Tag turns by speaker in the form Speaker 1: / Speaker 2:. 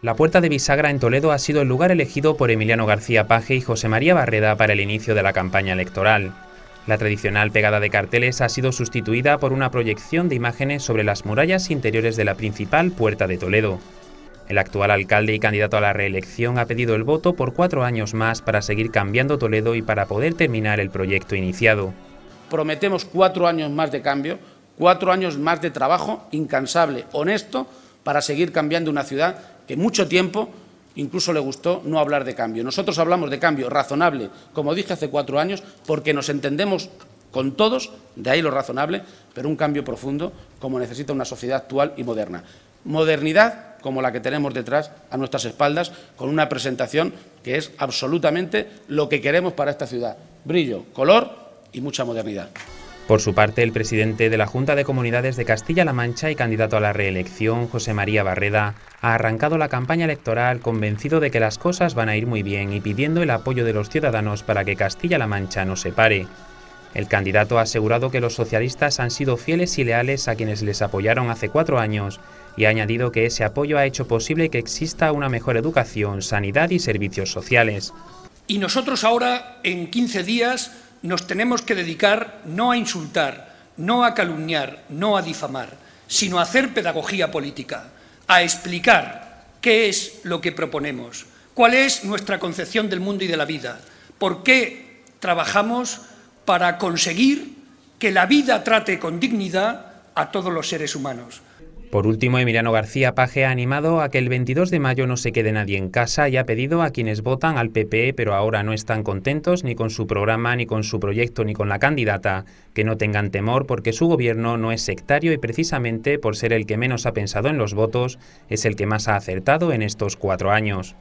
Speaker 1: La puerta de bisagra en Toledo ha sido el lugar elegido por Emiliano García Paje y José María Barreda para el inicio de la campaña electoral. La tradicional pegada de carteles ha sido sustituida por una proyección de imágenes sobre las murallas interiores de la principal puerta de Toledo. El actual alcalde y candidato a la reelección ha pedido el voto por cuatro años más para seguir cambiando Toledo y para poder terminar el proyecto iniciado.
Speaker 2: Prometemos cuatro años más de cambio, cuatro años más de trabajo incansable, honesto, para seguir cambiando una ciudad que mucho tiempo incluso le gustó no hablar de cambio. Nosotros hablamos de cambio razonable, como dije hace cuatro años, porque nos entendemos con todos, de ahí lo razonable, pero un cambio profundo como necesita una sociedad actual y moderna. Modernidad como la que tenemos detrás a nuestras espaldas, con una presentación que es absolutamente lo que queremos para esta ciudad. Brillo, color y mucha modernidad.
Speaker 1: Por su parte, el presidente de la Junta de Comunidades de Castilla-La Mancha y candidato a la reelección, José María Barreda, ha arrancado la campaña electoral convencido de que las cosas van a ir muy bien y pidiendo el apoyo de los ciudadanos para que Castilla-La Mancha no se pare. El candidato ha asegurado que los socialistas han sido fieles y leales a quienes les apoyaron hace cuatro años y ha añadido que ese apoyo ha hecho posible que exista una mejor educación, sanidad y servicios sociales.
Speaker 3: Y nosotros ahora, en 15 días, nos tenemos que dedicar no a insultar, no a calumniar, no a difamar, sino a hacer pedagogía política a explicar qué es lo que proponemos, cuál es nuestra concepción del mundo y de la vida, por qué trabajamos para conseguir que la vida trate con dignidad a todos los seres humanos.
Speaker 1: Por último, Emiliano García Paje ha animado a que el 22 de mayo no se quede nadie en casa y ha pedido a quienes votan al PP e, pero ahora no están contentos ni con su programa, ni con su proyecto, ni con la candidata, que no tengan temor porque su gobierno no es sectario y precisamente por ser el que menos ha pensado
Speaker 3: en los votos, es el que más ha acertado en estos cuatro años.